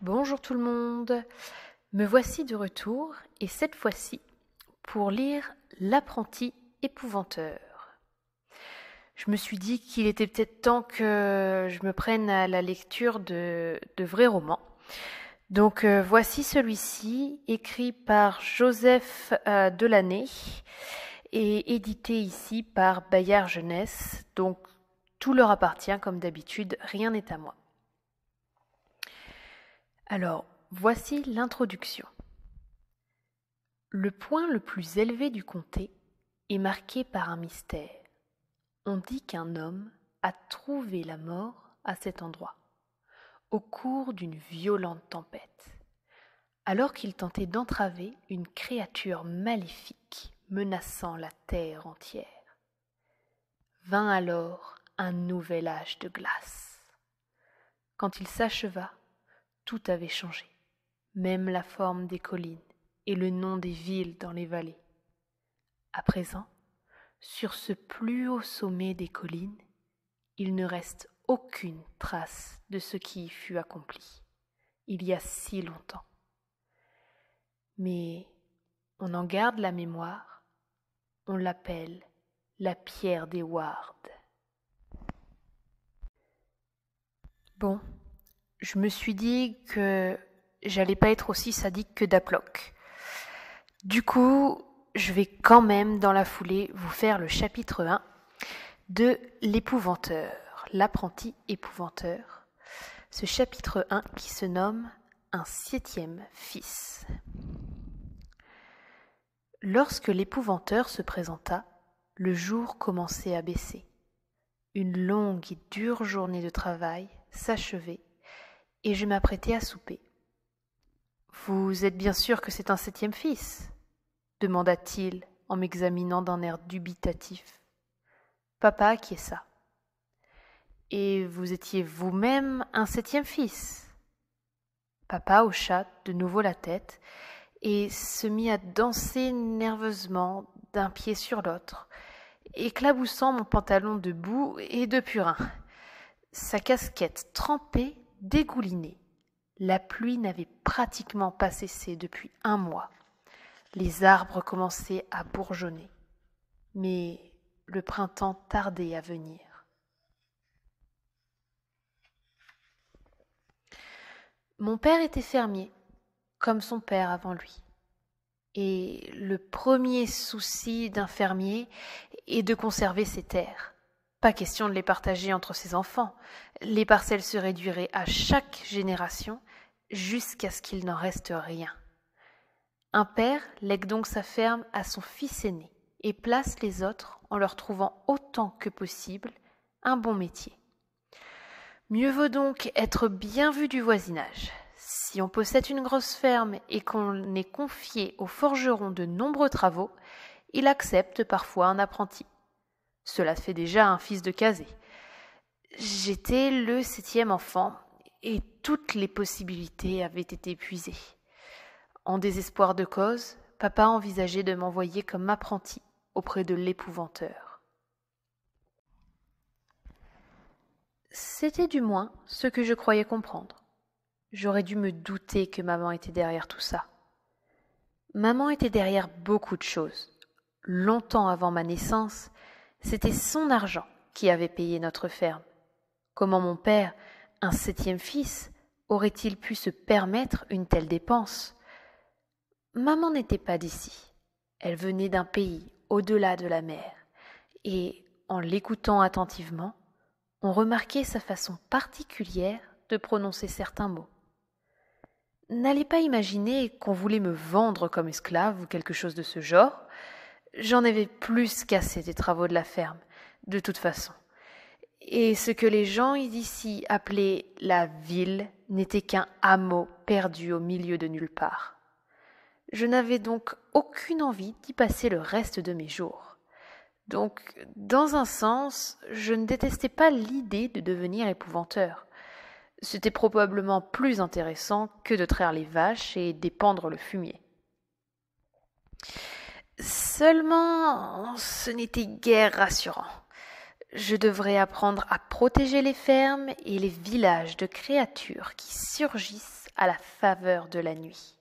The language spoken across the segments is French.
Bonjour tout le monde, me voici de retour et cette fois-ci pour lire L'apprenti épouvanteur. Je me suis dit qu'il était peut-être temps que je me prenne à la lecture de, vrais romans. Donc euh, voici celui-ci, écrit par Joseph euh, Delaney et édité ici par Bayard Jeunesse. Donc tout leur appartient comme d'habitude, rien n'est à moi. Alors, voici l'introduction. Le point le plus élevé du comté est marqué par un mystère. On dit qu'un homme a trouvé la mort à cet endroit, au cours d'une violente tempête, alors qu'il tentait d'entraver une créature maléfique menaçant la terre entière. Vint alors un nouvel âge de glace. Quand il s'acheva, tout avait changé, même la forme des collines et le nom des villes dans les vallées. À présent, sur ce plus haut sommet des collines, il ne reste aucune trace de ce qui y fut accompli, il y a si longtemps. Mais on en garde la mémoire, on l'appelle la pierre des Bon, je me suis dit que j'allais pas être aussi sadique que Daploc. Du coup, je vais quand même dans la foulée vous faire le chapitre 1 de l'épouvanteur, l'apprenti épouvanteur. Ce chapitre 1 qui se nomme Un septième fils. Lorsque l'épouvanteur se présenta, le jour commençait à baisser. Une longue et dure journée de travail s'achevait et je m'apprêtais à souper. Vous êtes bien sûr que c'est un septième fils demanda-t-il en m'examinant d'un air dubitatif. Papa qui est ça ?»« Et vous étiez vous-même un septième fils Papa hocha de nouveau la tête et se mit à danser nerveusement d'un pied sur l'autre, éclaboussant mon pantalon de boue et de purin. Sa casquette trempée Dégouliné, La pluie n'avait pratiquement pas cessé depuis un mois. Les arbres commençaient à bourgeonner. Mais le printemps tardait à venir. Mon père était fermier, comme son père avant lui. Et le premier souci d'un fermier est de conserver ses terres. Pas question de les partager entre ses enfants. Les parcelles se réduiraient à chaque génération jusqu'à ce qu'il n'en reste rien. Un père lègue donc sa ferme à son fils aîné et place les autres en leur trouvant autant que possible un bon métier. Mieux vaut donc être bien vu du voisinage. Si on possède une grosse ferme et qu'on est confié au forgeron de nombreux travaux, il accepte parfois un apprenti. Cela fait déjà un fils de casé. J'étais le septième enfant et toutes les possibilités avaient été épuisées. En désespoir de cause, papa envisageait de m'envoyer comme apprenti auprès de l'épouvanteur. C'était du moins ce que je croyais comprendre. J'aurais dû me douter que maman était derrière tout ça. Maman était derrière beaucoup de choses. Longtemps avant ma naissance, c'était son argent qui avait payé notre ferme. Comment mon père, un septième fils, aurait-il pu se permettre une telle dépense Maman n'était pas d'ici. Elle venait d'un pays au-delà de la mer. Et, en l'écoutant attentivement, on remarquait sa façon particulière de prononcer certains mots. N'allez pas imaginer qu'on voulait me vendre comme esclave ou quelque chose de ce genre. J'en avais plus cassé des travaux de la ferme, de toute façon. Et ce que les gens d'ici appelaient la ville n'était qu'un hameau perdu au milieu de nulle part. Je n'avais donc aucune envie d'y passer le reste de mes jours. Donc, dans un sens, je ne détestais pas l'idée de devenir épouvanteur. C'était probablement plus intéressant que de traire les vaches et d'épandre le fumier. Seulement, ce n'était guère rassurant. Je devrais apprendre à protéger les fermes et les villages de créatures qui surgissent à la faveur de la nuit,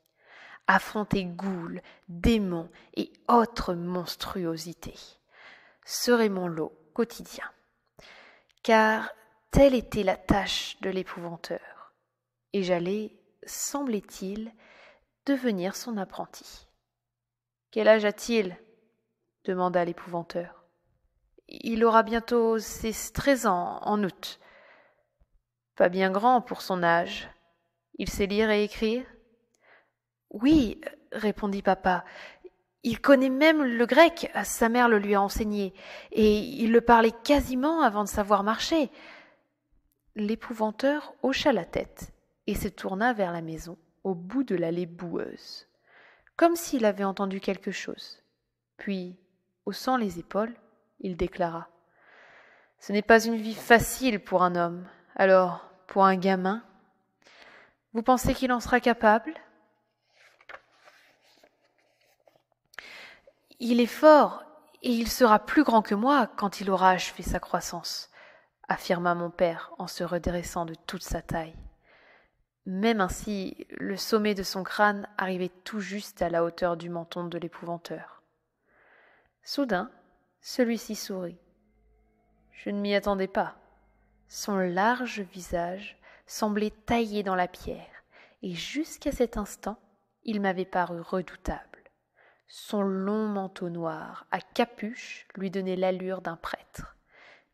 affronter goules, démons et autres monstruosités. Serait mon lot quotidien. Car telle était la tâche de l'épouvanteur, et j'allais, semblait-il, devenir son apprenti. Quel âge a-t-il demanda l'épouvanteur. Il aura bientôt ses treize ans en août. Pas bien grand pour son âge. Il sait lire et écrire Oui, répondit papa. Il connaît même le grec, sa mère le lui a enseigné, et il le parlait quasiment avant de savoir marcher. L'épouvanteur hocha la tête et se tourna vers la maison, au bout de l'allée boueuse comme s'il avait entendu quelque chose. Puis, haussant les épaules, il déclara Ce n'est pas une vie facile pour un homme, alors pour un gamin Vous pensez qu'il en sera capable Il est fort, et il sera plus grand que moi quand il aura achevé sa croissance, affirma mon père en se redressant de toute sa taille. Même ainsi, le sommet de son crâne arrivait tout juste à la hauteur du menton de l'épouvanteur. Soudain, celui-ci sourit. Je ne m'y attendais pas. Son large visage semblait taillé dans la pierre, et jusqu'à cet instant, il m'avait paru redoutable. Son long manteau noir à capuche lui donnait l'allure d'un prêtre.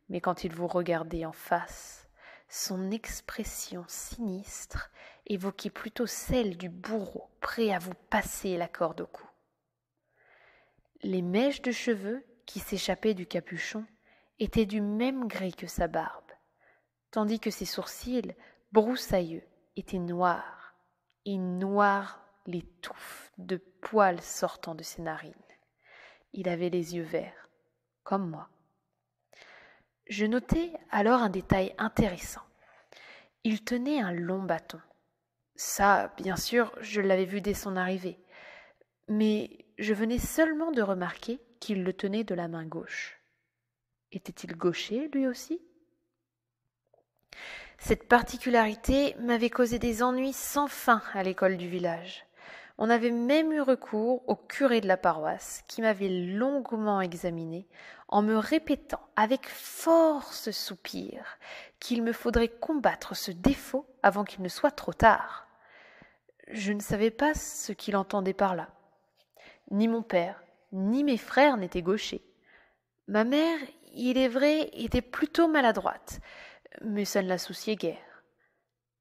Mais quand il vous regardait en face, son expression sinistre évoquait plutôt celle du bourreau prêt à vous passer la corde au cou. Les mèches de cheveux qui s'échappaient du capuchon étaient du même gris que sa barbe, tandis que ses sourcils broussailleux étaient noirs, et noirs les touffes de poils sortant de ses narines. Il avait les yeux verts, comme moi. Je notai alors un détail intéressant. Il tenait un long bâton. Ça, bien sûr, je l'avais vu dès son arrivée, mais je venais seulement de remarquer qu'il le tenait de la main gauche. Était-il gaucher, lui aussi Cette particularité m'avait causé des ennuis sans fin à l'école du village. On avait même eu recours au curé de la paroisse qui m'avait longuement examiné en me répétant avec force soupir qu'il me faudrait combattre ce défaut avant qu'il ne soit trop tard. Je ne savais pas ce qu'il entendait par là. Ni mon père, ni mes frères n'étaient gauchers. Ma mère, il est vrai, était plutôt maladroite, mais ça ne la souciait guère.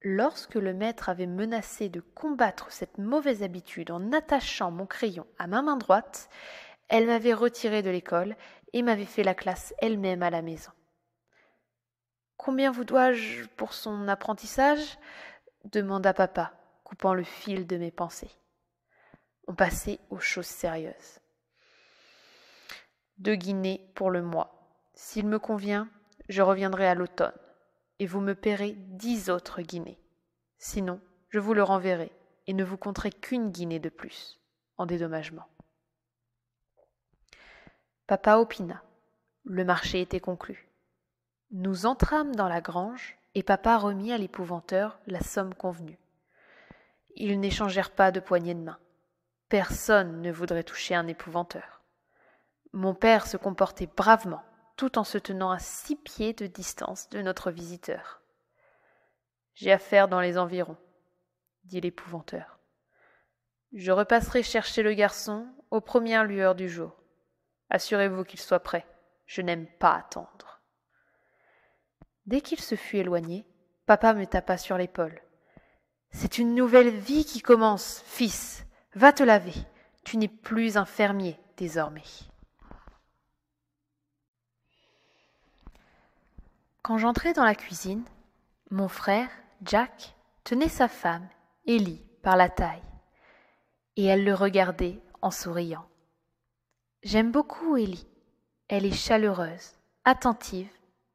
Lorsque le maître avait menacé de combattre cette mauvaise habitude en attachant mon crayon à ma main droite, elle m'avait retiré de l'école et m'avait fait la classe elle-même à la maison. Combien vous dois-je pour son apprentissage demanda papa, coupant le fil de mes pensées. On passait aux choses sérieuses. Deux guinées pour le mois. S'il me convient, je reviendrai à l'automne et vous me paierez dix autres guinées. Sinon, je vous le renverrai et ne vous compterai qu'une guinée de plus en dédommagement. Papa opina. Le marché était conclu. Nous entrâmes dans la grange et papa remit à l'épouvanteur la somme convenue. Ils n'échangèrent pas de poignée de main. Personne ne voudrait toucher un épouvanteur. Mon père se comportait bravement tout en se tenant à six pieds de distance de notre visiteur. J'ai affaire dans les environs, dit l'épouvanteur. Je repasserai chercher le garçon aux premières lueurs du jour. Assurez-vous qu'il soit prêt. Je n'aime pas attendre. Dès qu'il se fut éloigné, papa me tapa sur l'épaule. C'est une nouvelle vie qui commence, fils. Va te laver. Tu n'es plus un fermier désormais. Quand j'entrais dans la cuisine, mon frère, Jack, tenait sa femme, Ellie, par la taille, et elle le regardait en souriant. J'aime beaucoup Ellie. Elle est chaleureuse, attentive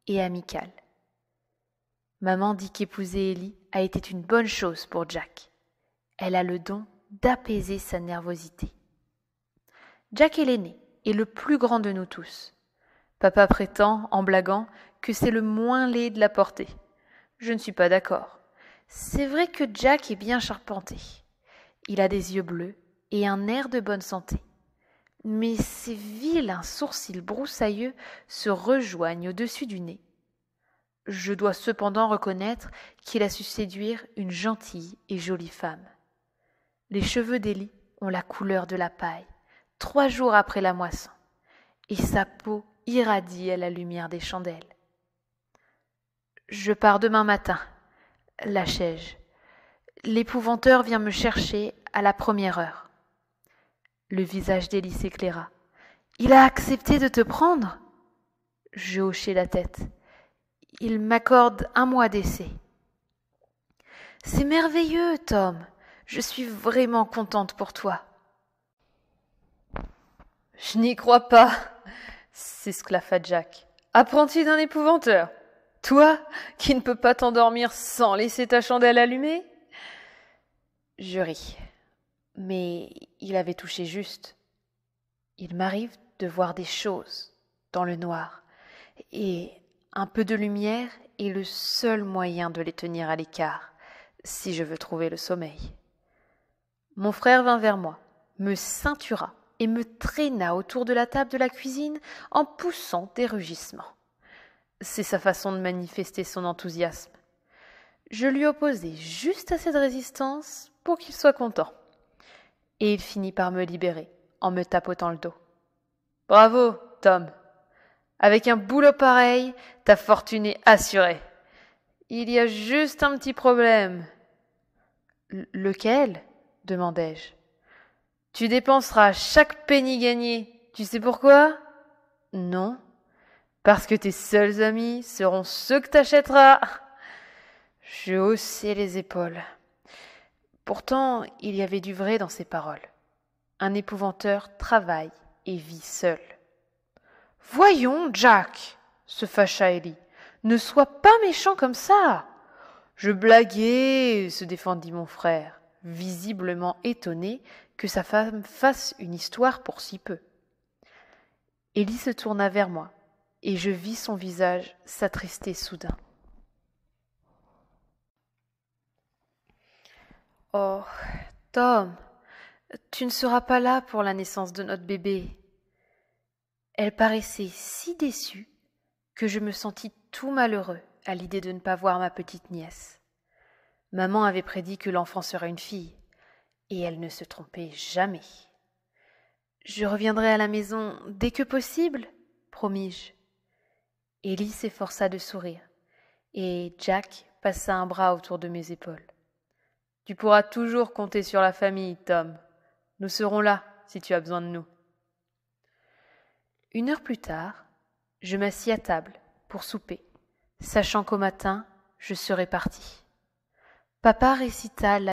et amicale. Maman dit qu'épouser Ellie a été une bonne chose pour Jack. Elle a le don d'apaiser sa nervosité. Jack est l'aîné et le plus grand de nous tous. Papa prétend, en blaguant, que c'est le moins laid de la portée. Je ne suis pas d'accord. C'est vrai que Jack est bien charpenté. Il a des yeux bleus et un air de bonne santé. Mais ses vilains sourcils broussailleux se rejoignent au-dessus du nez. Je dois cependant reconnaître qu'il a su séduire une gentille et jolie femme. Les cheveux d'Élie ont la couleur de la paille, trois jours après la moisson, et sa peau irradie à la lumière des chandelles. Je pars demain matin, lâchai-je. L'épouvanteur vient me chercher à la première heure. Le visage d'Élie s'éclaira. Il a accepté de te prendre Je hochai la tête. Il m'accorde un mois d'essai. C'est merveilleux, Tom. Je suis vraiment contente pour toi. Je n'y crois pas, s'esclaffa Jack. Apprenti d'un épouvanteur. Toi qui ne peux pas t'endormir sans laisser ta chandelle allumée Je ris. Mais il avait touché juste. Il m'arrive de voir des choses dans le noir, et un peu de lumière est le seul moyen de les tenir à l'écart, si je veux trouver le sommeil. Mon frère vint vers moi, me ceintura et me traîna autour de la table de la cuisine en poussant des rugissements. C'est sa façon de manifester son enthousiasme. Je lui opposais juste assez de résistance pour qu'il soit content. Et il finit par me libérer en me tapotant le dos. Bravo, Tom. Avec un boulot pareil, ta fortune est assurée. Il y a juste un petit problème. lequel demandai-je. Tu dépenseras chaque penny gagné. Tu sais pourquoi Non parce que tes seuls amis seront ceux que t'achèteras. Je haussai les épaules. Pourtant, il y avait du vrai dans ces paroles. Un épouvanteur travaille et vit seul. Voyons, Jack, se fâcha Ellie, ne sois pas méchant comme ça. Je blaguais, se défendit mon frère, visiblement étonné que sa femme fasse une histoire pour si peu. Ellie se tourna vers moi et je vis son visage s'attrister soudain. Oh, Tom, tu ne seras pas là pour la naissance de notre bébé. Elle paraissait si déçue que je me sentis tout malheureux à l'idée de ne pas voir ma petite nièce. Maman avait prédit que l'enfant serait une fille, et elle ne se trompait jamais. Je reviendrai à la maison dès que possible, promis-je. Ellie s'efforça de sourire, et Jack passa un bras autour de mes épaules. Tu pourras toujours compter sur la famille, Tom. Nous serons là si tu as besoin de nous. Une heure plus tard, je m'assis à table pour souper, sachant qu'au matin, je serais parti. Papa récita la